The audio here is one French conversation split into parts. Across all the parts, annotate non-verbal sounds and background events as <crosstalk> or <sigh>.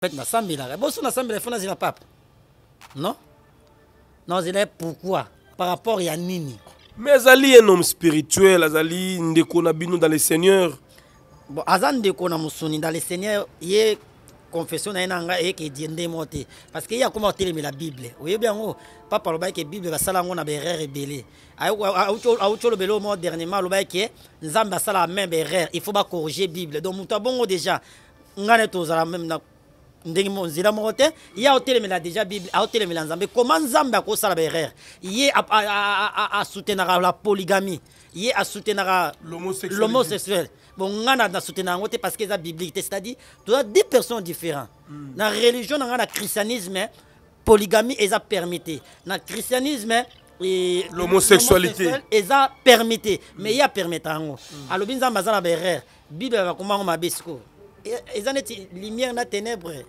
fete na sambelaka liboso na sambela fona azela papa non nazela ye pourquoi, par rapport ya nini mais azali un homme spirituel azali ndeko na bino dans le seigneur bon azan ndeko na mosuni dans le seigneur ye confession na ye na ngai eyeke die nde parce qu'il y a ye mais la bible bien yango oh, papa aloba eke bible va basala yango na baerreur ebele ah, oh, ah, oh, awuti olobela belo mo dernièrement aloba eke nzambe asala même baerreur il faut corriger bible donc moto bongo déjà ngane ne tozala même na ndenge nzela moko te ye aotelemela déjà bible aotelemela nzambe comment nzambe akosala baerreur ye soutenir la polygamie ye soutenir l'homosexuel bon ngana na soutenir yango te parce que eza biblique c'est-à-dire as deux personnes différents hmm. na religion na na christianisme polygamie a permis na christianisme eh, l'homosexualité hmm. a permis te mais ye apermeta yango hmm. alobi nzambe aza na baerreur bible bakombango mabe ils en neti lumière na ténèbres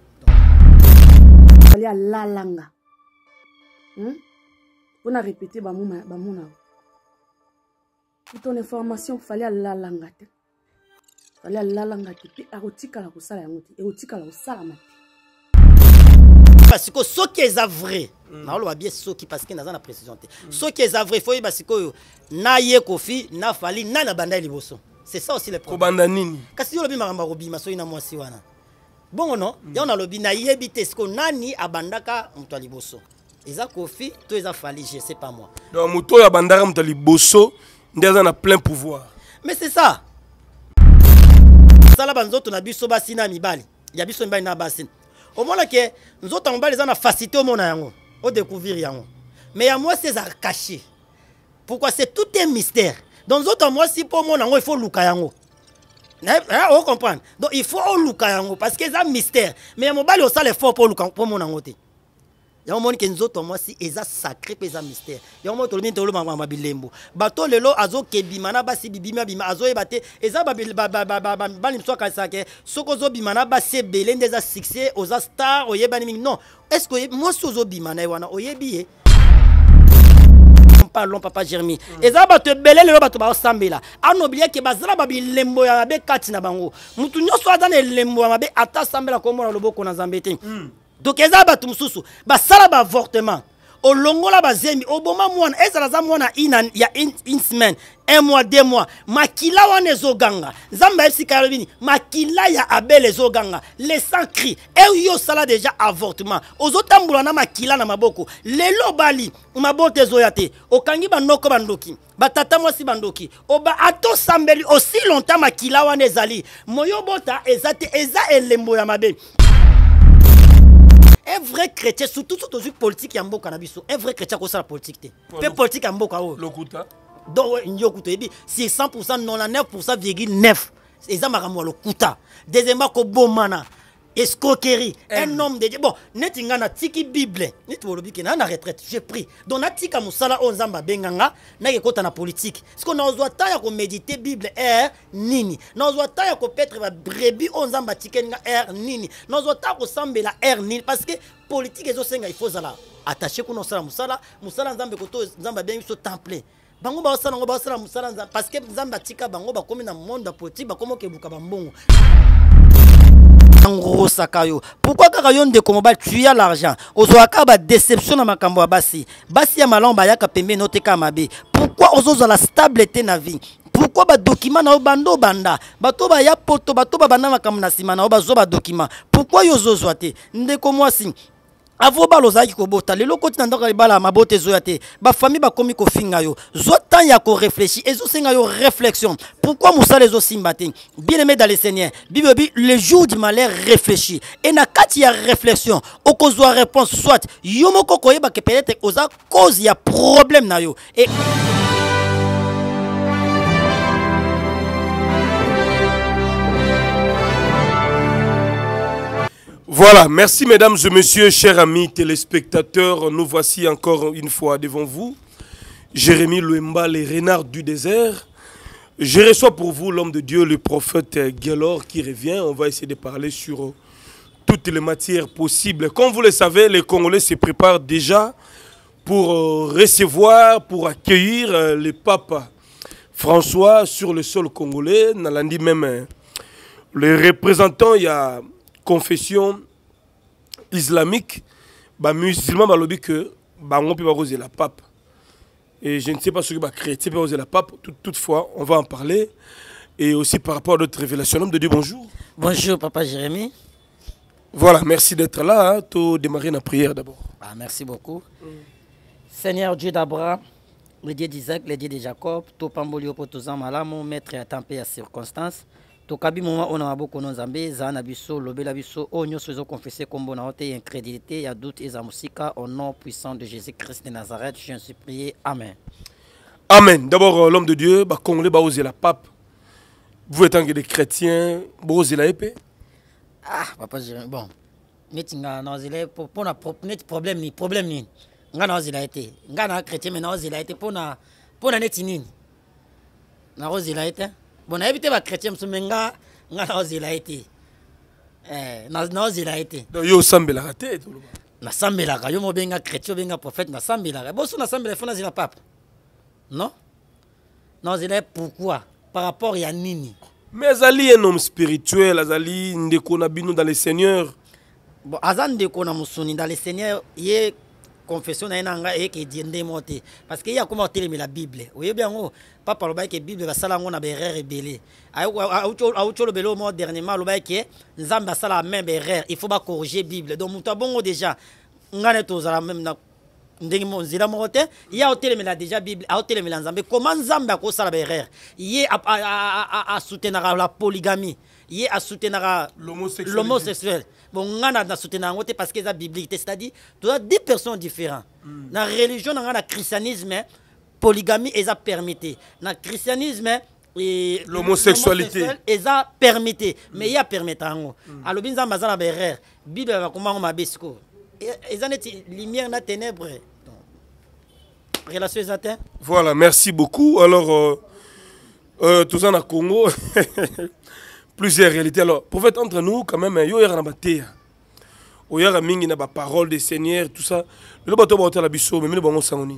azali alalanga mpona hmm? répéte bamona na. Toute information fallait fali à te fali alalanga la mpe akotikala kosala yango la ekotikala kosalama Basiko, basikoyo qui est vrai hmm. naoloba bie soki Parce naza na précision te qui hmm. est vrai fo yeba na yé kofi nafali na na banda ya liboso c'est ça aussi le problème kobanda nini kasi yo olobi makambo akobima soki na mwasi wana bongo no yango nalobi nayebi te siko nani abandaka moto ya liboso eza kofi to eza fali je sais pas moi donc moto oyo abandaka moto ya liboso nde aza na plein pouvoir mais c'est ça tosala banzoto na biso basi na mibali ya biso mibali na basi omonake nzoto ya mobali eza na facilité omona yango odécouvrir yango mais ya mwasi ezaka caché pourquoi c'est tout un mystère donc nzoto ya mwasi mpo omona yango ifo luka yango ocomprendre donc il faut oluka yango parce que eza mystère mais ya mobali osala effort mpo oluka mpo mona yango te yango omoni ke nzoto mwasi eza sacré mpe eza mystère yango moi tolobi tolobama bilembo bato lelo azokebima na basi bibimi abima azoyeba te eza bali mosu akanisaka soki ozobima na basi ebele nde eza succès oza star oyebani mingi non est ce que mwasi ozobima na ye wana oyebi ye pantalon papa germi eza bato ebele lelo bato baosambela anobili ah, eke bazala babilembo ya mabe kati na bango mutu nyonso aza na elembo ya mabe ata asambela komona loboko na nzambe te hmm. donc eza bato mosusu basala baavortement olongola bazemi, oboma mwana ezala zamwana inan ina ya une semaine un mois deux mois makila wane zoganga, zamba si karabini, ma makila ya abel ezoganga le sans cri eyo sala déjà avortement ozotambola na makila na maboko lelo bali umabote ezoya te okangi noko bandoki batata si bandoki oba ato sambeli aussi longtemps makila kila zali, moyo ezate eza eza elembo ya mabe un vrai chrétien surtout politique, il y a un na cannabis. un vrai chrétien akosala politique politique. mpe politike ya mboka oh. Le lokuta donc nyoku dit, c'est 100 9% 99 virgule 9 eza makambo ya lokuta deuxièmement bomana. escroquerie mm. un homme de dieu bon neti ngai natiki bible neti bolobi ke naa na retraite je prie donc natika mosala oyo nzambe abenga nga nayeke kota na politike siko nazwa ta ya komedite bible r nini nazwa ta ya kopetre babrebi oyo nzambe atikeli nga r nini nazwa ta ya kosambela r nini parce que politike ezosenga ifo ozala attaché kuna osala mosala mosala nzambe koto nzambe abengi biso temple bango baosala ngo baosala mosala parce que nzambe atika bango bakomi na monde ya politike bakomi okebuka bambongo Pourquoi sakayo pourquoi kaka yo ndeko mobali tuya l'argent ozwaka déception na makambo ya basi basi ya ka bayaka note ka mabe pourquoi ozozala stable te na vie ba document na yo banda Ba toba ya poto ba babanda makambo na nsima na zo ba document Pourquoi yo ozozwa te ndeko mwasi avo vous ozalaki kobota lelo vous na ndako ya ezoya te bafami bakomi kofinga yo zwa ntango ya ezosenga yo réflexion pourquoi vous ezosimba te bien aimé dans le seigneur bibi le jour du malheur réfléchi e na kati ya réflexion okozwa réponse soit yo moko peut oza cause ya problème na yo Voilà, merci mesdames et messieurs, chers amis téléspectateurs. Nous voici encore une fois devant vous. Jérémy Louemba, les renards du désert. Je reçois pour vous l'homme de Dieu, le prophète Gelor qui revient. On va essayer de parler sur toutes les matières possibles. Comme vous le savez, les Congolais se préparent déjà pour euh, recevoir, pour accueillir euh, le pape François sur le sol congolais. Nalandi même, euh, les représentants, il y a confession islamique bah, bah, bah on peut pas poser la pape et je ne sais pas ce que bah, peut poser la pape toutefois on va en parler et aussi par rapport à d'autres révélations Nom de dieu bonjour bonjour papa Jérémy. voilà merci d'être là hein. tout démarrer la prière d'abord ah, merci beaucoup seigneur dieu d'abraham le dieu d'isaac le dieu de jacob tout yo mon maître est temps et à circonstance tokabi moma oyo na maboko no nzambe za na biso lobela biso oyo nyonso confesser nkombo na yo te ya incrédilité ya doute eza mosika au nom puissant de jésus-christ de nazareth je suis prié amen amen d'abord euh, l'homme de dieu bacongolais bah, la pape vous étant que des chrétiens bozela bah, la épée ah papa bon neti nga naozela pour na neti problème ni problème ni nga naozela été te nga na chrétien mais naozela été pour mpona pour neti nini nakozela été bon nayebi te bakretien mosu me nga nga naozela ye te eh, naozela ye te yo osambelaka te nasambelaka yo mobenga chrétien obenga prophète nasambelaka boso nasambela fo nazela papa non naozela ye pourquoi par rapport ya nini mais azali un homme spirituel azali ndeko na bino dans le seigneur bon aza ndeko na mosuni dans le seigneur ye confession na ye na ngai ayeke diende mo te parce que ye akóma la bible bien yango papa aloba yeke bible basala ngo na ou ebele awuti belo mo dernièrement aloba yeke nzamba sala même baerreur il faut corriger bible donc moto abongo déjà ngai ne tozala même na ndenge il y a ye la déjà bible a aotelemela nzambe koma nzambe a a a soutenir la polygamie ye soutenir l'homosexuel bon nga na soutenir ngote parce que eza biblique te c'est-à-dire as deux personnes différents la hmm. na religion na le na christianisme polygamie est permise. permisé le christianisme l'homosexualité est a permisé mais il hmm. apermeta yango hmm. alobi nzambe aza na baerreur bible bakoma yango mabe ils ça e, neti lumière na ténèbre relation eza voilà merci beaucoup alors euh, euh, toza na congo <laughs> plusieurs réalités. Alors, prophète, entre nous, quand même, il y a un mingi na ba parole des seigneurs, tout ça. Le bateau va la bisso, mais le bon sangoni.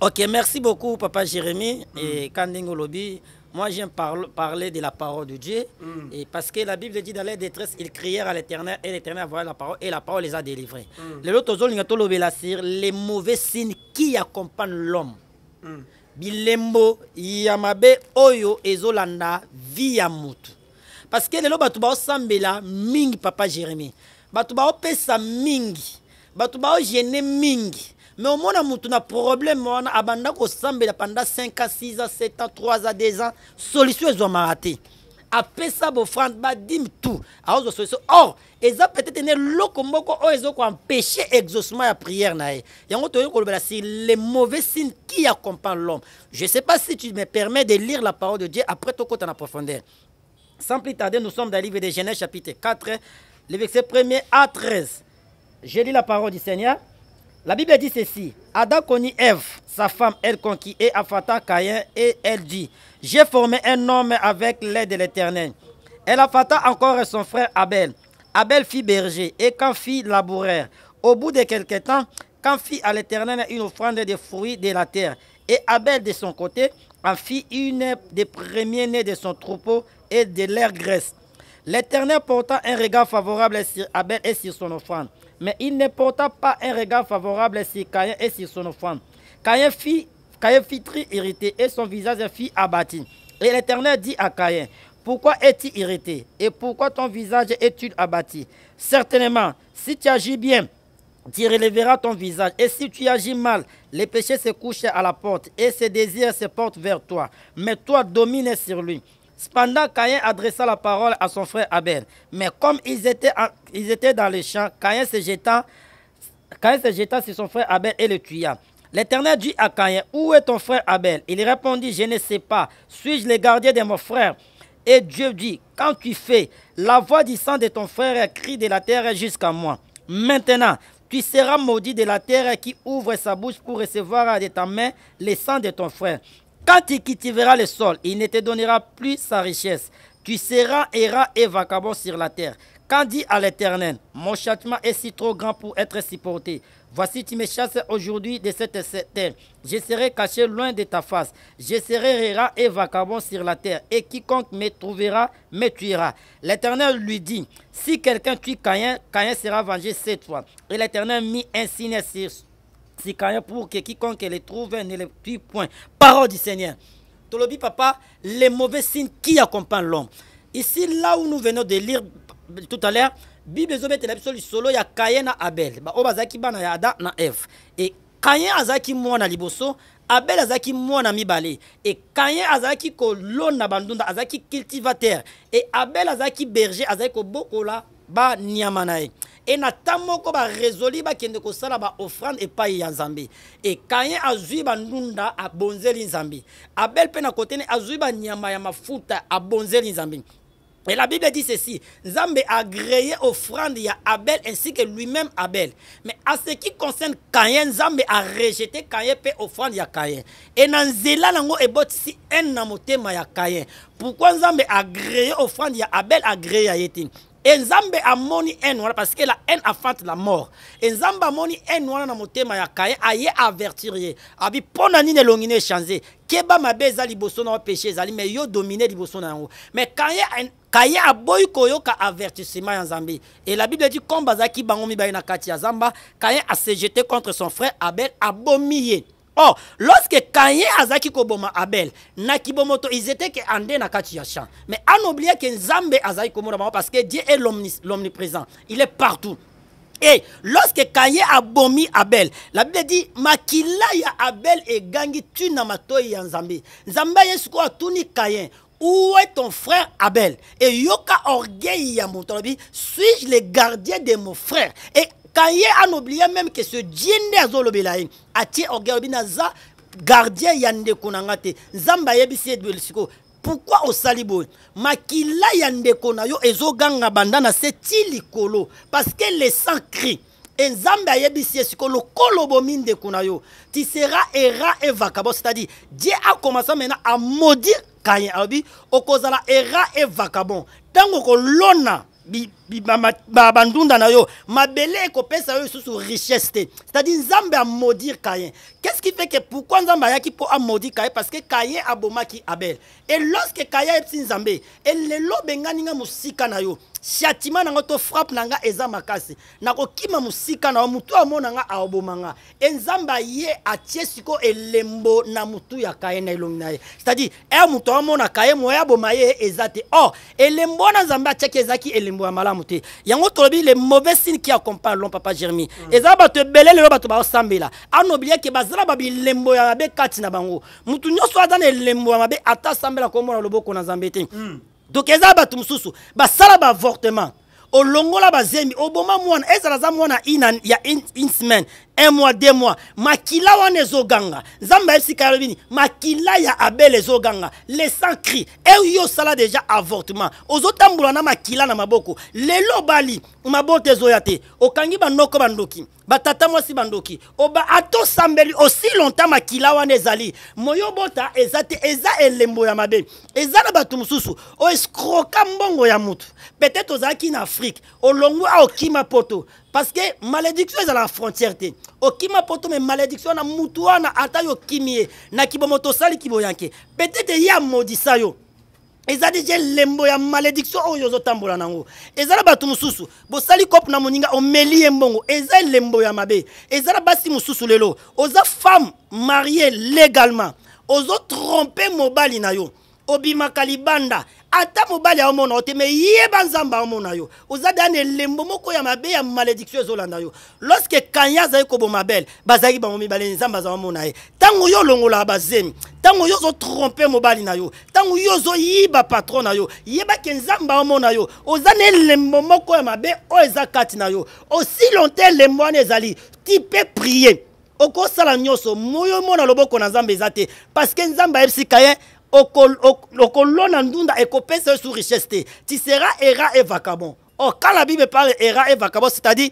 Ok, merci beaucoup, papa Jérémy. Et Kandingo Lobi. moi j'aime parler de la parole de Dieu. Mm. Et parce que la Bible dit dans les détresses, ils crièrent à l'éternel et l'éternel a la parole et la parole les a délivrés. Mm. Les mauvais signes qui accompagnent l'homme. Mm. Bilembo, yamabe, oyo, ezolanda, viamutu parce que lelo bato osambela mingi papa jérémi bato baopesa mingi bato baogene mingi me omona mutu na problème wana abanda kosambela pendant 5 ans 6 ans 7 ans 3 ans 2 ans solution ezwamaka te apesa bofrande badime tout aozwa solution or eza peut-être ne loko moko empêché l'exhaustion exaucement ya prière na ye yango ko kolobela si les mauvais signes qui accompagnent l'homme je sais pas si tu me permets de lire la parole de dieu après as na profondeur sans plus tarder, nous sommes dans le livre de Genèse chapitre 4, le verset 1 à 13. Je lis la parole du Seigneur. La Bible dit ceci. Adam connut Ève, sa femme, elle conquit et affata Caïn, et elle dit, j'ai formé un homme avec l'aide de l'Éternel. Elle affata encore son frère Abel. Abel fit berger, et quand fit laboureur. Au bout de quelques temps, quand fit à l'Éternel une offrande de fruits de la terre, et Abel de son côté en fit une des premiers-nés de son troupeau et de l'air graisse. L'Éternel porta un regard favorable sur Abel et sur son offrande, mais il ne porta pas un regard favorable sur Caïn et sur son offrande. Caïn fit, très irrité et son visage fit abattu. Et l'Éternel dit à Caïn, pourquoi es-tu irrité et pourquoi ton visage est-il abattu Certainement, si tu agis bien, tu relèveras ton visage. Et si tu agis mal, les péchés se couchent à la porte et ses désirs se portent vers toi. Mais toi, domine sur lui. Cependant, Caïn adressa la parole à son frère Abel. Mais comme ils étaient, ils étaient dans les champs, Caïn se, jeta, sur son frère Abel et le tua. L'Éternel dit à Caïn, où est ton frère Abel Il répondit, je ne sais pas, suis-je le gardien de mon frère Et Dieu dit, quand tu fais, la voix du sang de ton frère crie de la terre jusqu'à moi. Maintenant, tu seras maudit de la terre qui ouvre sa bouche pour recevoir de ta main le sang de ton frère. Quand il cultiveras le sol, il ne te donnera plus sa richesse. Tu seras errant et vagabond sur la terre. Quand dit à l'Éternel, mon châtiment est si trop grand pour être supporté. Voici, tu me chasses aujourd'hui de cette terre. Je serai caché loin de ta face. Je serai errant et vagabond sur la terre. Et quiconque me trouvera me tuera. L'Éternel lui dit, si quelqu'un tue Caïn, Caïn sera vengé cette fois. Et l'Éternel mit un signe sur pour que quiconque les trouve ne les tue point. Parole du Seigneur. Tolobi, papa, les mauvais signes qui accompagnent l'homme. Ici, là où nous venons de lire tout à l'heure, Bible ezobetela le solo ya Kayen bah, na Abel. Ba oyo bana ya Adam na Eve. Et Kayen Azaki, Mouana, liboso, Abel Azaki, Mouana, mibale. Et Kayen ko lon bandunda, Azaki, cultivateur. Et Abel Azaki, berger, azalaki kobokola ba na ye e na ntan ba barésoli ba kosala et pa ya nzambe e kayen azwi a abonzeli nzambi abel pe na kotene azwi nyama ya mafuta bonzeli nzambi Et la Bible dit ceci, nzambi a agréé offrande ya Abel ainsi que lui-même Abel. Mais à ce qui concerne Kayen, nzambi a rejeté Kayen pe offrande ya Kayen. Et dans Zéla, nango bot si en ma ya Kayen. Pourquoi nzambi a agréé offrande ya Abel, agréé à etin Enzambe nzambe amoni haine wana parce que la haine enfante la mort Enzambe nzambe amoni haine wana na motema ya kaye aye avertir ye abi ponanine na nini keba mabe zali liboso na péché zali, mais yo domine liboso na yango Mais kaye kaye aboyi koyoka avertissement ya nzambe Et la bible dit kombe bazaki bango ba na kati ya zamba kaye asejete contre son frère abel abomi or lorsque kaye Azaki koboma abel na kibomo to que ande na kati ya Mais mais oubliait que nzambe Azaki komona parce que dieu est l'omniprésent il est partout Et lorsque Kaye a bomi Abel, la Bible dit makila ya Abel et gangi tu namatoi ya Nzambe. Nzambe yesuko atuni Kaye. Où est ton frère Abel Et yoka orgueil ya suis-je le gardien de mon frère Et quand ye anoblie même ke ce die nde azolobela ye atie orgueil obi naza gardien ya ndeko na nga te nzambe ayebisi edwel sikoyo pourkui osali boye makila ya ndeko na yo ezoganga banda na se ti likolo parce que le sang cri nzambe ayebisi ye sikoyo lokolo bomi ndeko na yo ti sera era evakabo c'est-à-dire die akomasa maintenant amodire kaye alobi okozala era evakabon ntango okolona babandunda na yo mabele ekopesa yo lisusu richesse c'est-à-dire nzambe maudit kayen qu'est-ce qui fait que pourquoi nzambe ayaki a amodir kaye parce que kaye abomaki abel et lorsque kaye ayebisi nzambe elelo obengani nga mosika na yo shatima nango to frappe nanga eza makasi nakokima mosika na motu amona nga aoboma nga enzambe aye atie siko elembo na motu ya kaye na elongi na ye c'est-à-dire e moto amona kaye moya aboma ye eza te or elembo wana nzambe atiaki ezalaki elembo ya malamu te yango tolobi le mauvais signe qui accompagne lon papa jermi mm. eza bato ebele lelo bato baosambela anobiliake bazala babilembo ya mabe kati na bango motu nyonso aza na elembo ya mabe ata asambela komona loboko na nzambe te mm. donc eza bato mosusu basala baavortement olongola bazembi oboma mwana ezala aza mwana ya une semaine un mois deux mois makila wanezoganga. ezoganga zoganga. makila ya abel zoganga, le sang cri eh yo sala déjà avortement ozotambola na makila na maboko lelo bali. Mabote O te okangi noko bandoki batata mwasi bandoki oba atosambeli aussi longtemps makila wana zali, moyo bota eza eza elembo ya mabe eza na bato O oeskroka mbongo ya mutu. peut-être ki na longwa olongwi okima poto parce que malédiction à la frontière okima poto mais malédiction na mutu na ata yo na kibomoto sali kiboyanke. nke peut-ete ye ça yo eza deja lembo ya malédiction Oyozo tambola nango eza ont bato mususu, bosali kop na moninga omeli ye mbongo eza lembo ya mabe eza na basi mususu lelo oza femme marie légalement ozotrompe mobali na yo Obima kalibanda. ata mobali aomona yo te me yeba nzambe aomona yo oza deya na elembo moko ya mabe ya malédiction ezolanda yo lorsque kanya azali koboma bele bazalaki bango mibale nzambe aza omona ye ntango yo olongolaka bazemi ntango yo ozotrompe mobali na yo ntango yo ozoyiba patron na yo yebaki nzambe aomona yo oza na elembo moko ya mabe oyo eza kati na yo osi lonte elembo wana ezali ti mpe prie okosala nyonso moyo mona loboko na nzambe eza te parceke nzambe ayebisika ye okolona ndunda ekopesa yo sur richesse te tu era e vacabon or quand la bible parle era e vacabon c'est-à-dire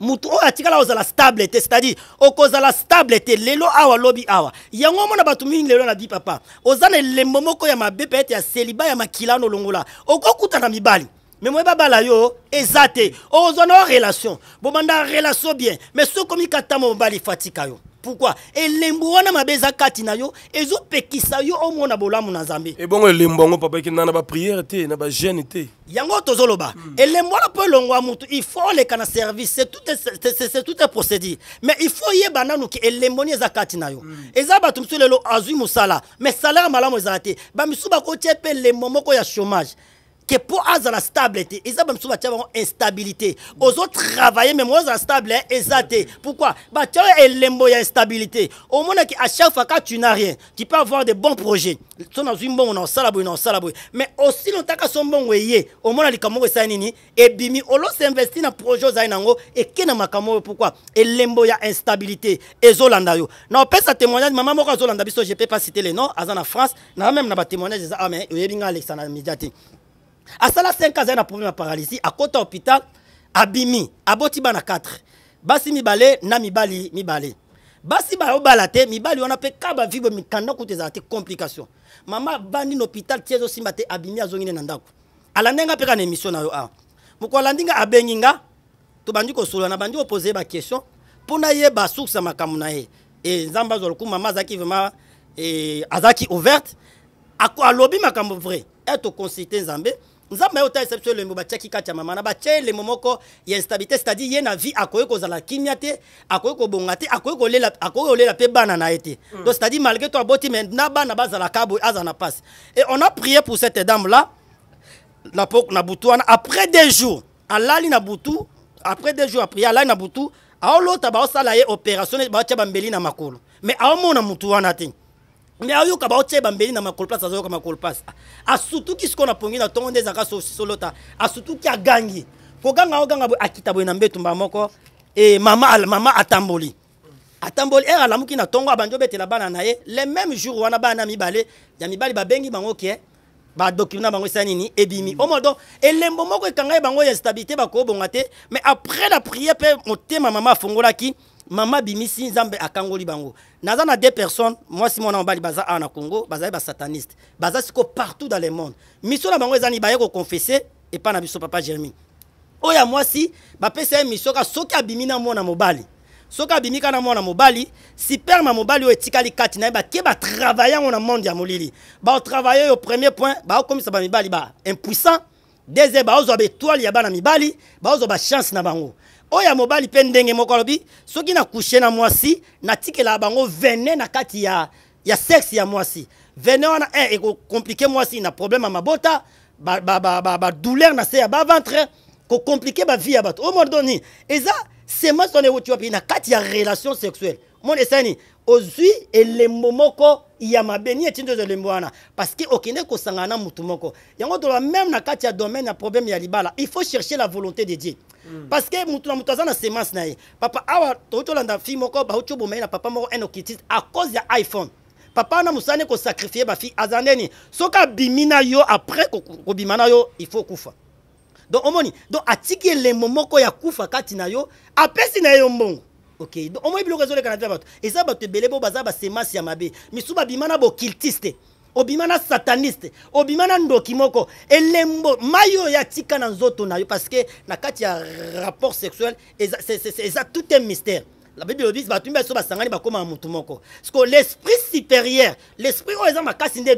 motu oyo atikala ozala stable te c'est-à-dire okozala stable te lelo awa lobi awa yango omona bato mingi lelo na bi papa oza na elembo ya mabe ya seliba ya makilano olongola okokuta na mibali me moyeba bala yo ezate, te ozwa na yo relation bobanda relation bien me sokomi kata mobali fatika yo pourquoi Et wana mabe eza kati na yo ezopekisa yo omona bolamu na Et eh bon elembo yango papa qui na pas prière, na pas te yango tozolo ba. Hmm. Et wana mpo peu ya mutu. il faut le na service c'est tout, tout un procédé. mais il faut yé bananu ki elembo ni zakatina yo mm. eza bato mosusu lelo azu mosala mais salaire malamu ezala te bamisusu bakotie pe elembo moko ya chômage pour avoir la stabilité ils ont bamisu batia bango instabilité mais moi ils stable eza hein, stabilité. pourquoi batia oyo une ya instabilité qui à chaque fois tu n'as rien tu peux avoir de bons projets mais aussi, lotaka so mbongo eye omona likambo moko esali nini ebimi olosa investi projets projet Ils qui eke na makambo pourquoi? Et elembo ya instabilité Zolanda yo na ça témoignage maman moi azolanda biso je peux pas citer les noms. aza france même na témoignage, eza ame oyebi nga asala 5 azali na problème ya paralysie akɔta hôpital abimi aboti bana 4 basi mibale na mibali mibale basi bayobala te mibali wana mpe ka bavibre mikanda kutu ezala te complication mama bandi na hôpital ti ezosimba te abimi azongi nde na ndako alandi nga mpe kaka na émission na yo awa moko alandi nga abengi nga tobandi kosolola na bandi kopose ye baquestion mpo nayeba source ya makambo na ye e nzambe azwa lokumu mama azalaki vraiment e, azalaki ouverte alobi makambo vrai ete oconsulte nzambe nzambe oyo otalisa biso elembo batiaki kati ya mama na batia elembo moko ya instabilité c'est-à-dire ye na vie akoki kozala kimia te akoki kobonga te akoki kolela mpe bana na ye te hmm. donc c'est-à-dire malgré to aboti mai na bana bazalaka boye aza na mpasi et on a prié pour cette dame là na, na butu wana après deux jours alali na butu après deux jours aprie alali na butu aolota baosala ye opération baotia bambeli na makolo mais aomona mutu wana te me ayoka baotyeba mbeli na makolo place azoyoka makolo place asutuki ah, sikoyo ah, ah, na pongi na ntongo nde ezalaka solota asutuki agangi koganga oganga boye akita boye na mbetumba moko e mama, mama atamboli atamboli ere alamuki na ntongo abandi obetela bana na ye le même jour wana bana mibale ya mibali babengi bango ke badokime na bango esala nini ebimi mm. omo donc elembo moko ekanga ye bango ya stabilité bakobonga te mais après la prière mpe motema mama afungolaki mm. mama bimisi nzambe akangoli bango naza na deux personnes mwasi mwana mobali baza awa na congo ba sataniste baza siko partout dans le monde misio na bango ezani baye et pas na biso papa germain oya ya si ba ye misio soka soki abimi na mobali soka bimika na mwana mobali ma mobali oyo etikali kati na ba bake batravaille yango na monde ya molili baotravaille au premier point baokomisa komisa ba impuissant deuxième baozwa baétoile ya bana mibali baozwa chance na bango oya ya mobali mpe ndenge moko alobi soki na mwasi natikela bango vene na kati ya, ya sexe ya mwasi vene wana eh, ekokomplike mwasi na problème à mabota badouleur ba, ba, ba, ba, ba na se ya compliquer compliqué vie ya bato o oh, mordoni. Esa, c'est moi son ewuti na kati ya relation sexuelle mon esani Ozui elembo moko ya mabeni le mwana. Parce elembo wana que okende kosangana na mutu moko yango dola même na kati ya domaine ya problème ya libala il faut chercher la volonté de dieu hmm. Parce que mutu na mutu aza semence na papa awa toyi landa fi moko ba na papa moko inokritiste à cause ya iphone papa na musane ko sacrifier fi bah, fille azandeni Soka bimina yo après ko yo il faut kufa donc omoni donc atiki les momoko ya kufa kati na yo apesi na ok donc omoyi biloko ezoleka na et ça, eza bah, te mabe na bokiltiste sataniste un na ndoki moko elembo le ya tika nzoto na yo parce que na kati rapport sexuel C'est tout un mystère la bible elobisi bato mbi le basangani bakómaka mutumoko Parce que l'esprit supérieur l'esprit oyo le makasi nde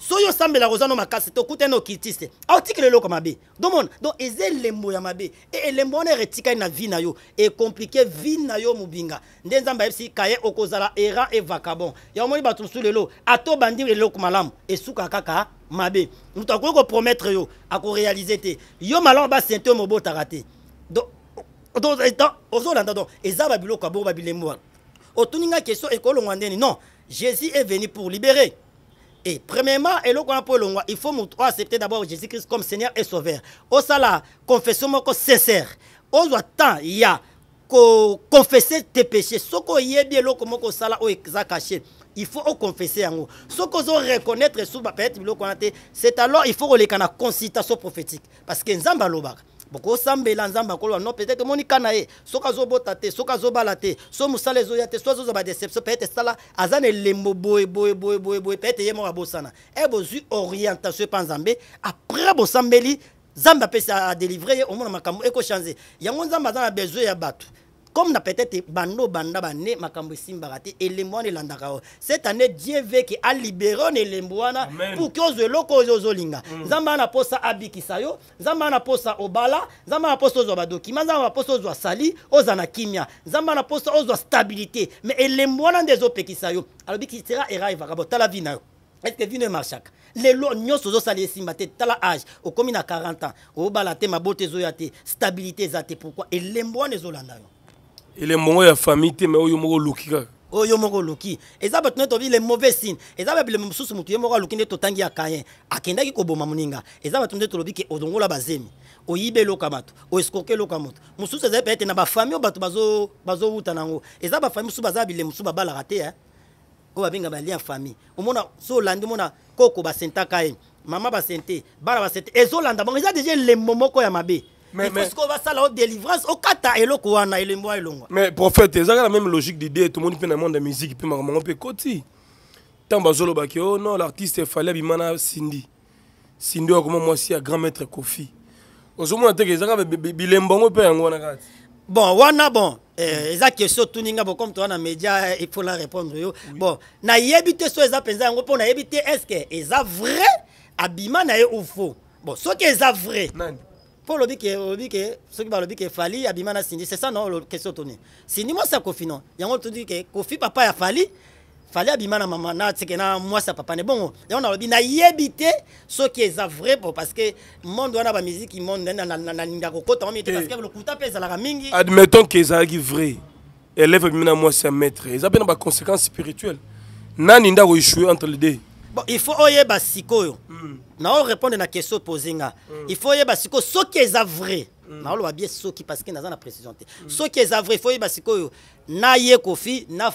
so no makasi te okuta ene Domon, te aotikela chose donc ya mabe e qui est eretikani na vie yo compliqué vie na yo mubinga nde nzambe si kaye okozala era Et vacabon ya omoni batu mosusu eloko Et esuka kaka mabe moto akoki promettre yo réaliser te yo sente mo bo ta donc ozolanda eh, donc eza babiloko ya bongo babilembo wana otuni ngai question ekolongwa ndeni non jésus est venu pour libérer et premièrement eloko wana mpo elongwa il faut moto accepter d'abord jésus christ comme seigneur et sauveur osala oh, confession moko sincère ozwa temps ya koconfesse te péché soki oyebi eloko moko osala oyo eza caché il faut oconfesse oh, yango soki ozoreconnaître su bapetre biloko wana te c'est alors il faut koleka na consultation prophétique parce que nzambe alobaka bokosambela nzambe akolwa no peut-être omoni kana ye soki azobota te soki azobala te so mosala ezoya te so azozwa badeception peut-être esala aza na elembo boye boye boye boye boye peut-être ye moko abosana e bozwi orientation epa nzambe après bosambeli nzambe apesi adélivre ye omona makambo ekochange yango nzambe aza na besoin ya bato comme na peut-être bando banda bane makambo esimbaka te elembo wana elandaka oyo cette année dieu ve ke alibere ona elembo wana pour ke ozwa eloko oyo ozolinga nzambe mm. wana mposa abikisa yo nzambe wana mposa obala nzambe wana mposa ozwa badokima nzambe wana mposa ozwa sali oza na kimia nzambe wana mposa ozwa stabilité mais elembo wana nde ezopekisa yo alobi kisera erayivaka botala vi na yo estce vino emarchaka lelo nyonso ozosala esimba te tala age okomi na 40 ans obala te mabota ezoya te stabilité eza te pourkui elembo wana ezolanda yo elembo ngo ya famille te me oyo moko oluki kaka oyo moko oluki eza bato nde tobi le mauvais signe eza babilemo mosusu motu ye moko aluki nde totangi ya kayen akendaki koboma moninga eza bato nde tolobi ke olongola bazemi oyiba eloko ya bato oeskoke eloko ya moto mosusu ezali peete na bafami oyo bato bazowuta nango eza bafami mosusu baza bilemo mosusu babalaka te oyo babenga balien famille omona so olandi omona koko basentaka ye mama basente bana basente ezolanda bango eza deja elembo moko ya mabe mais, mais, mais prophète a la même logique d'idée que tout un monde de musique epemaka bango mpe koti basolo bakio oh non l'artiste efali a Cindy. Cindy a comme moi, c'est un grand maître kofi teke les bon wana bon eh, question eh, les répondre yo bon les te so eza mpenza yango na nayebi est ce que vrai ou faux bon qui est vrai mpo olobi ke olobi ke soki balobi ke fali abima na sindi c'est ça non question otoni sindi mwasi ya kofi non yango tondi ke kofi papa ya fali fali abima na mama na tike na mwasi ya papa ne bongo yango nalobi nayebi te soki eza vrai po parce que monde wana bamusiki monde nalinga kokotango mingi te eh. parce que lokuta mpe ezalaka mingi admettons ke ezalaki vrai élève abimi na mwasi ya maître eza mpe na baconséquence spirituelle nani ndako échoué entre les deux bon il faut oyeba sikoyo mm. nao répondre na question posée nga mm. il faut oyeba sikoyo soki eza vrai mm. naoloba bie soki parce que naza na précision te mm. soki eza vrai il faut oyeba na naye kofi na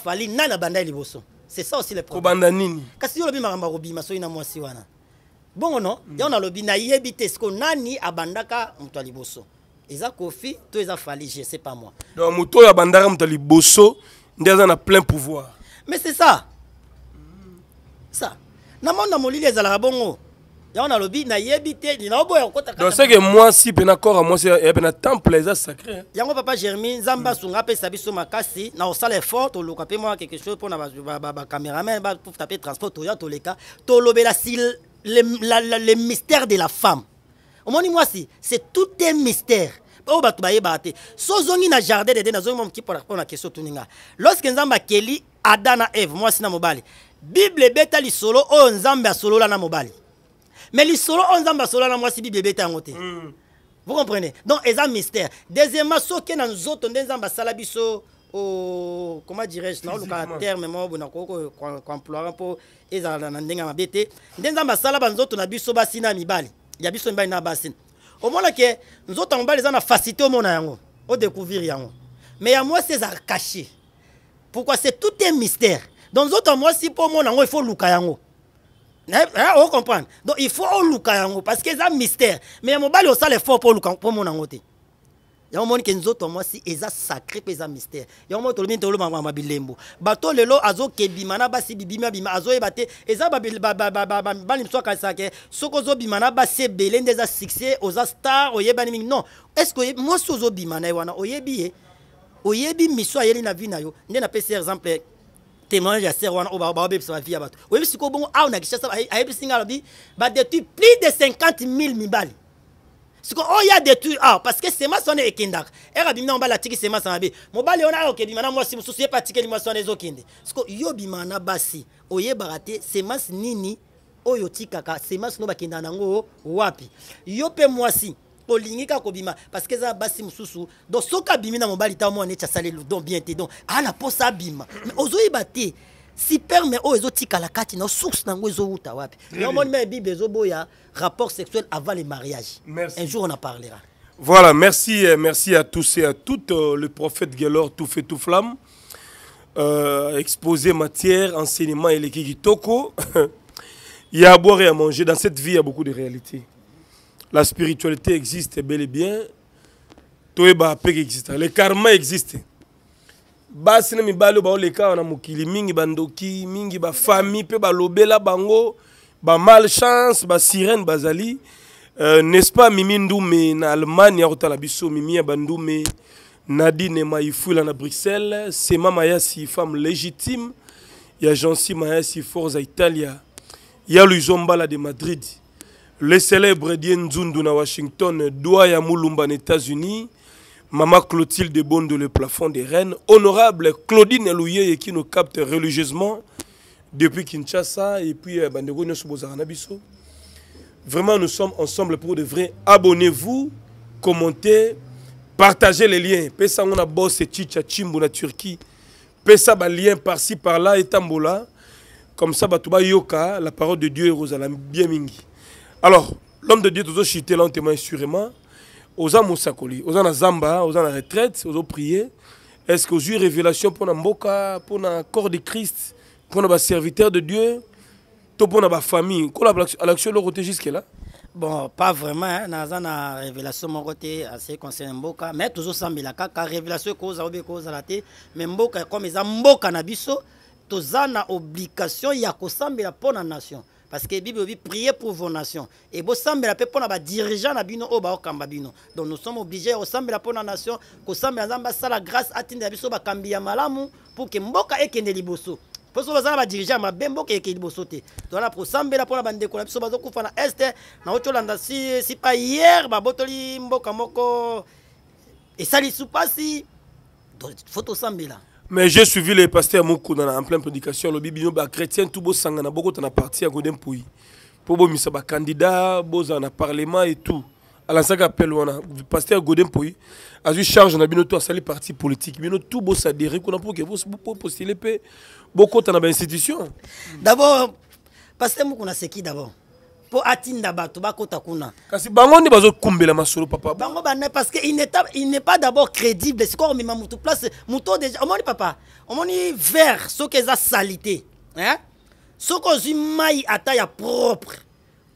na bandai liboso c'est ça aussi le problème kobanda nini kasi yo olobi makambo akobima soki na mwasi wana bongo no mm. yango na nayebi te sikoyo nani abandaka moto ya liboso eza kofi to eza fali je sais pas moi donc moto ya bandara mto liboso nde na plein pouvoir mais c'est ça ça na monda molili ezalaka bongo yango nalobi nayebi te naoboya kokotaceke mwasi mpena kora mwasi ya mpena eh, temple eza sacré hein. yango papa germi nzambe sunga sabi biso makasi na osale fort to mpe mwa quelque chose mpona bacaméraman bafuta mpe transport to toleka la sil le mystère de la femme omoni si c'est tout un mystère oyo bato ba te so zongi na jardin dede nazongi pour mokipola mpona question tuninga. lorsque Nzamba keli Adana na eve mwasi na mobali bible ebeta lisolo oyo nzambe asolola na mobali me lisolo oyo nzambe asolola na mwasi bible ebeta yango te mm. vous comprenez donc eza mystère deuxièmement soki na nzoto nde nzambe asala biso oh, comment dirais-je naolukaka terme moko boye nakoki koemploira mpo ezala na ndenge ya mabe te nde nzambe asala banzoto na biso basi na mibali ya biso mibali na basi omonake nzoto ya mobali eza na facilité omona yango odécouvrir yango mais ya mwasi eza caché pourquoi c'est tout un mystère donc nzoto ya mwasi mpo omona yango ifo oluka yango ocomprendre donc ifo oluka yango parce que eza mystère mais ya mobali osala effort mpo omona yango te yango omoni ke nzoto ya mwasi eza sacré mpe eza mystère yango moni tolobi te olobama bilembo bato lelo azokebima na basi bibimi abima azoyeba te eza babali mosu akanisaka ke soki ozobima na basi ebele nde eza succès oza star oyebani mingi non est ce que mwasi ozobima na ye wana oyebi eh? ye oyebi miso ayeli na vi na yo nde napesi exemple eh, témoignage ya ser wana oyo baobebisa bavie ya bato oyebi sikoyo bongo awa ah, na kinshasa ayebisi ngai alobi badétruit plus de 50 000 mibali sikoyo oyo ya détruit awa parce que semence wana ekendaka ere abimi na mobali atiki semence na mabe mobali wana ayoke bima na mwasi mosusu ye mpe atikeli mwasi wana ezokende sikoyo yo bima na basi oyebaka te semence nini oyo otikaka semence no bakendaka nango wapi yo mpe mwasi olingi kaka kobima que eza basi mususu don soka mon na mobali ta mwana neti le don bien te don ala mposa abima mais ozoyeba te superme la carte kati na source na yango ezowuta wapi me ma bible boya rapport sexuel avant le mariage Merci. un jour on en parlera Voilà, merci, euh, merci à tous et à toutes. Euh, le prophète Galore, tout fait, tout flamme. Euh, exposé matière, enseignement et les Toko. <laughs> il y a à boire et à manger. Dans cette vie, il y a beaucoup de réalité la spiritualité existe bel et bien. Toeba pek existe. Le karma existe. Basi na bah, le ba on na mukili, mingi bandoki mingi ba famille pe ba lobela bango ba malchance ba sirène bazali euh, n'est-ce pas Mimi Ndoumé en Allemagne ya kotala biso Mimi ya Bandoumé Nadine Maifula na Bruxelles Sema si femme légitime ya Jean-Si Mayasi Forza Italia ya Luizombala de Madrid le célèbre Dien Zunduna Washington, Douaya Moulumba en États-Unis, Maman Clotilde Bonde le plafond des reines, honorable Claudine Elouye qui nous capte religieusement depuis Kinshasa et puis eh, Bandego Nyosubozaranabiso. Vraiment, nous sommes ensemble pour de vrai. Abonnez-vous, commentez, partagez les liens. Pesa on a Turquie. Pesa lien par-ci par-là et tambola. Comme ça, Yoka, la parole de Dieu et Rosalam, bien mingi. Alors, l'homme de Dieu, toujours chité, l'homme témoin sûrement. Oza Moussakoli, aux na Zamba, aux na retraite, oza prier. Est-ce que j'ai révélation pour la Mboka, pour le corps de Christ, pour le serviteur de Dieu, pour la famille À l'action de l'autre jusque-là Bon, pas vraiment. Naza hein. na révélation mon côté à ce concerne Mboka, mais toujours sans milaka, car révélation cause à cause à la terre. mais Mboka comme ils ont Mboka na biso, toza na obligation ya kosambela pour la nation parce que Bible dit prier pour vos nations. Et vous semblez la n'a nos dirigeants nabino au bao kambabino. Donc nous sommes obligés au semble la peuple na nation ko semble la sala grâce atinde biso ba kambia malamu pour que mboka ekende liboso. Pour ceux ba dirigeant ma bembo ke ekende liboso te. Donc la pour semble la peuple na bande ko biso bazo kufa na est na landa si si pas hier ba botoli mboka moko et ça les si. Donc faut au semble là mais j'ai suivi le pasteur dans en pleine prédication le bibino ba chrétien tout beau sangana boko a parti à Godem Pouy pour bah, beau misa ba candidat en à parlement et tout alansaka appel a pasteur Godem Pouy eu charge na bino tout asali parti politique bino tout beau s'adhérer qu'on a pour que vous postuler beaucoup boko tana ba institution d'abord pasteur Moukouna c'est qui d'abord mpo atinda bato bakɔta kuna kasi bango nde bazokumbela masolo papa bango bana parce que il n'est pas d'abord crédible sikoyo omema motu place motu o déjà moni papa moni vert soki eza salité hein? soki ozwi mai ata ya propre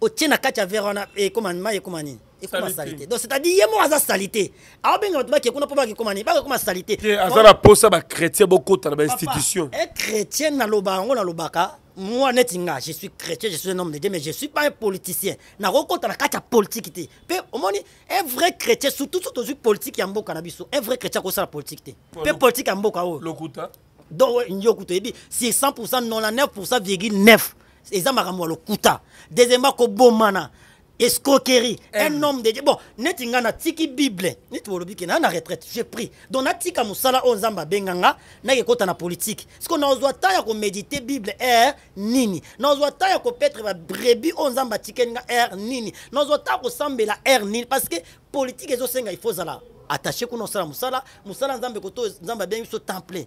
au tien kati ya vere wana eh, ekoma mai ekoma et comment salité donc c'est-à-dire ye salité a salite aobenga bato bakekuna mpo bakekoma nini bakekoma salite aza na mposa bachrétien bokota na bainstitution e chrétien naloba yango nalobaka moi netinga je suis chrétien je suis un homme de Dieu mais je ne suis pas un politicien Je suis un homme te au un vrai chrétien surtout so tozwi politike ya mboka na biso un vrai chrétien akosala politique. te politique, politike ya mboka oyo lokuta donc nyoku toyebi si 100 99 virgule 9 je suis un lokuta deuxièmement kobomana escroquerie un homme de dieu bon Netinga na tiki bible neti olobi na na retraite je prie Donatika musala onzamba benganga. nzambe na kota na politike siko nazwa ntan ya méditer bible er nini Na ta ya ko babrebi va brebi onzamba tikenga er nini nazwa ko samba la er nini parce que politique ezosenga faut zala attaché nosala musala musala musala nzambe to nzamba abengi so temple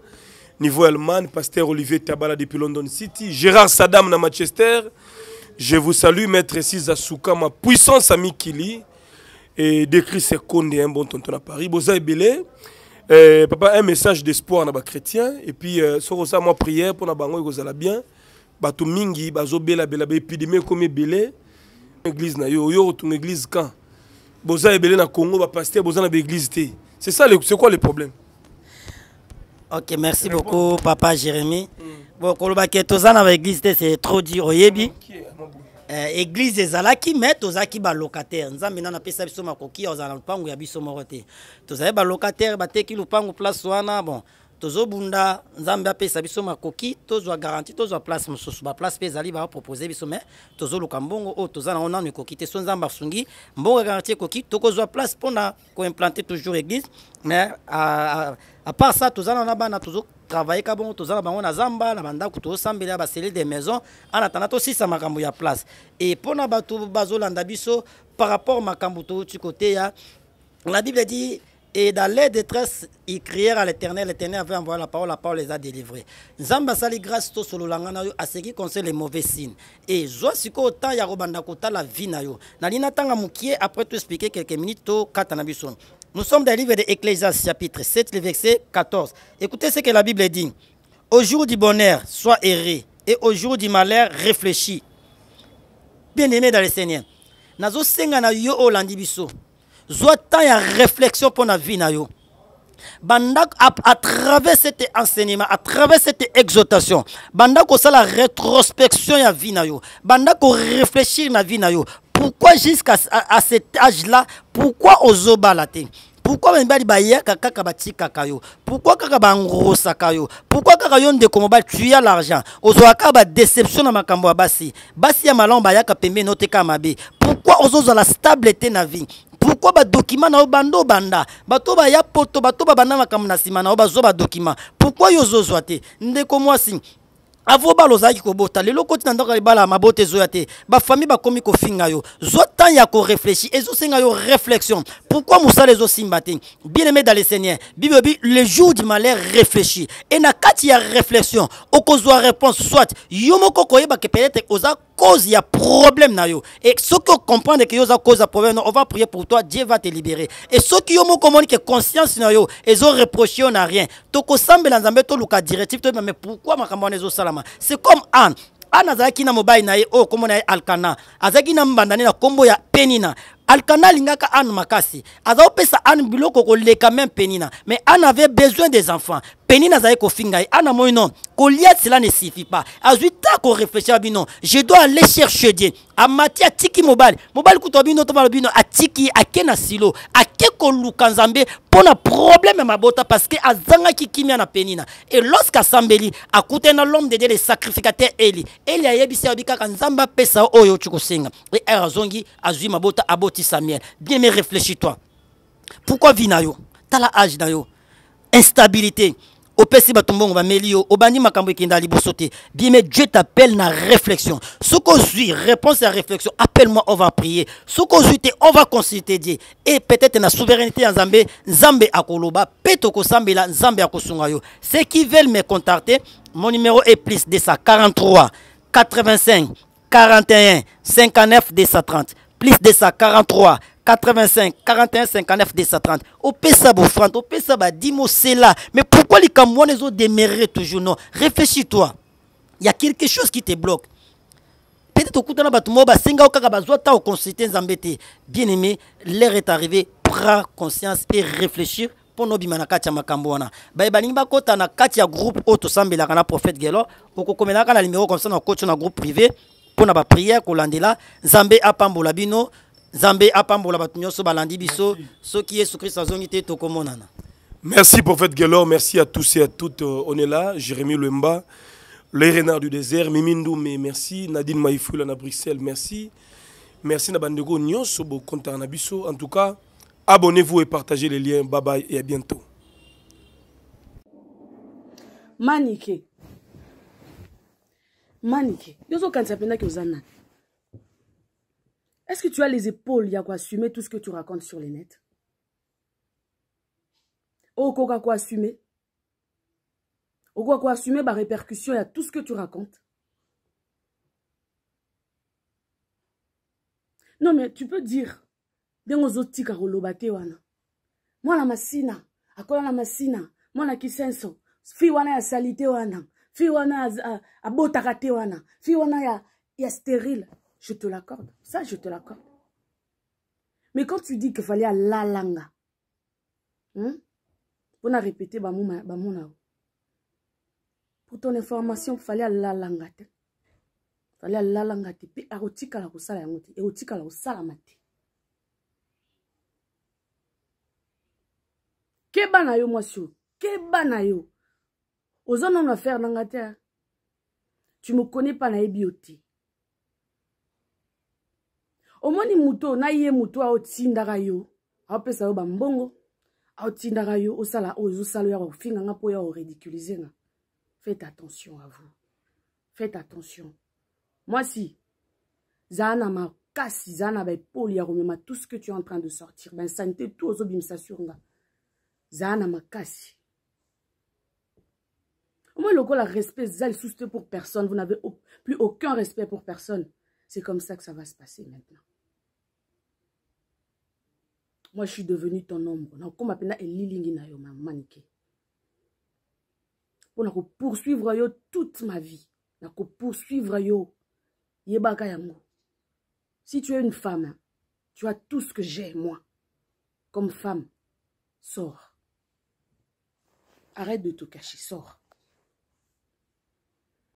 niveau allemand, pasteur Olivier Tabala depuis London City, Gérard Sadam dans Manchester. Je vous salue, maître Sisa Souka, ma puissance amie Kili, et décrit ses condes un bon tonton à Paris. Eh, papa, un message d'espoir à chrétiens et puis, euh, sur moi, prière pour bango et allez bien. Bato mingi, bazo bela bela, épidémie comme belé, église na yo, yo, ton église quand Bosa na Congo, ba pasteur, bosa na église C'est ça, c'est quoi le problème? ok merci beaucoup papa Jérémy. bon koloba na l'église, c'est trop dur. oyebi eh, église ezalaki la tozalaki balocataire nzambe nani apesa biso makoki ya kozala na les place bunda nzambe apesa biso makoki tozwa garanti tozwa place mosusu baplace zali ba proposer biso me tozo mbongo oyo toza nango nanu ekoki te so nzambe asungi mbongo garantie garanti tokozwa place ko implanter toujours église mais part ça toza tozana na bana travailler ka bongo toza na bango na zamba na sambela ba baselile des maisons, ana tanda tosisa makambu ya place e pona bato bazolanda biso par rapport du côté, ya la bible dit et dans les détresses, ils crièrent à l'Éternel. L'Éternel avait envoyé la parole, la parole les a délivrés. Nzamba sali grâce to langana yo à ce qui concerne les mauvais signes. Et joie siko autant ya robanda kota la vie na yo. mukie après tout expliquer quelques minutes to katanabison. Nous sommes dans le livre de Ecclésias chapitre 7, le verset 14. Écoutez ce que la Bible dit. Au jour du bonheur, sois erré. Et au jour du malheur, réfléchis. Bien-aimé dans le Seigneur. Nazo senga na yo olandi biso zwa ya réflexion pour na vie na yo bandako à travers cet enseignement à travers cette exhortation bandako la rétrospection ya vie na yo bandako réfléchir na vie na yo pourquoi jusqu'à à cet âge là pourquoi la te pourquoi mibali baye kaka batikaka yo pourquoi kaka bangorosaka yo pourquoi kaka yo komo ba tuer l'argent ozwaka déception na makambo ya basi basi ya malamu bayaka pembeni oteka mabe pourquoi la stable te na vie pourquoi ba document na banda bando to bato baya poto bato ba banda na nsima na zo ba document Pourquoi yo zo te ndeko si. avo ba ko kobota le okoti na ndako ya bote zoate, ba te ba komi kofinga yo zo tan ya réfléchir, ezosenga yo réflexion Pourquoi pourkui mosala ezosimba te bien aimé dans le seigneur bible le jour du malheur réfléchi e na kati ya réflexion okozwa réponse soit yo moko koyebake peut-être oza cause il y a problème na yo et ceux qui comprendre que yoza cause problème on va prier pour toi Dieu va te libérer et ceux qui ont communiqué que conscience na yo ils ont reproché on a rien to kosambela nzambe to luka directive to mais pourquoi makambo na salama c'est comme Anne Anne azalaki na mobile na yo comme kombo na Alkana Azaki na mbandane na combo ya Penina Alkana lingaka Anne makasi aza opesa oh, Anne biloko koleka même Penina mais Anne avait besoin des enfants Penina nazali kofinga ana moi non kolia cela ne suffit pas azwi ko réfléchir bino je dois aller chercher dieu matia tiki mobali mobile kutobino. bino to bino atiki a kena silo ake koluka nzambe pona problème mabota parce que ki kimia na penina et lorsque asambeli akutani na l'homme de dieu le sacrificateur eli eli ayebisi a kaka kanzamba pesa oyo oci et e azongi azwi mabota aboti samuel bien mais réfléchis toi pourquoi vinayo yo tala age na yo instabilité opesi bato mbongo va mélio. obandi makambo ekenda ya liboso bien mais dieu t'appelle na réflexion soko suis, réponse à réflexion appelle moi on va prier soko je suis, on va consulter Dieu et peut-être na souveraineté en Zambé Zambé akoloba mpe sambela zambé akosunga yo ceux qui veulent me contacter mon numéro est plus 243 85 41 59 230 plus 243 85 41 59 230 opesa bofrante opesa badimo cela mais pourquoi les likambo wana ezodemere toujours non réfléchis toi il y a quelque chose qui te bloque peut-être au okutana bato moko basengao kaka bazwa ntango au nzambe embêté bien aimé l'air est arrivé prend conscience et réfléchir pour na bimana katia kati bah makambo wana kota balingi bakɔta na kati ya groupe oyo tosambelaka na prophète gelo okokomelaka na numéro comme ça na coach na groupe privé pour na baprière l'andela zambé apambola bino nzambe apambola bato nyonso balandi qui est yesu christ azongi te tokomonana merci prophète gelor merci à tous et à toutes euh, on est là Jérémy lemba les renards du désert Mimindou mais merci nadine maifula na bruxelles merci merci na bandeko nyonso konta na biso en tout cas abonnez-vous et partagez les liens bye bye et à bientôt manike manike yo ozokanisa pena oza est-ce que tu as les épaules, il y a quoi assumer tout ce que tu racontes sur les nets Oh, quoi assumer. Oh, quoi assumer, bah, répercussion, il y a tout ce que tu racontes. Non, mais tu peux dire. Dengozotika, Rolobate, Wana. Moi, la massina. quoi la masina, Moi, la kisenso. fiwana Wana, ya salité, Wana. Fi, Wana, abotaka, Wana. Fi, Wana, ya stérile. Je te l'accorde. Ça, je te l'accorde. Mais quand tu dis qu'il fallait à la langa, hein? on a répété Bamouna. Pour ton information, il fallait à la langa. Il fallait à la langa. Puis, erotika la rosala yangote. Erotika la rosala mate. Keba na yo, monsieur. Keba na yo. Ozo non affaire nanga te. Tu me connais pas na ebiote. omoni muto na ye a otindaka yo yo bambongo otindaka yo osala yo ya ya ridiculiser nga faites attention à vous faites attention si si. na ma kasi. Zana baepole ya komema tout ce que tu es en train de sortir Ben bainsanité tout obim s'assure nga ma na makasi le la respect eza s'ouste pour personne vous n'avez plus aucun respect pour personne c'est comme ça que ça va se passer maintenant moi, je suis devenu ton homme. nakoma pena elilingi na yo mamanike. Pour la poursuivre yo toute ma vie. Je poursuivre yo. Yebaka Si tu es une femme, tu as tout ce que j'ai, moi. Comme femme, sors. Arrête de te cacher, sors.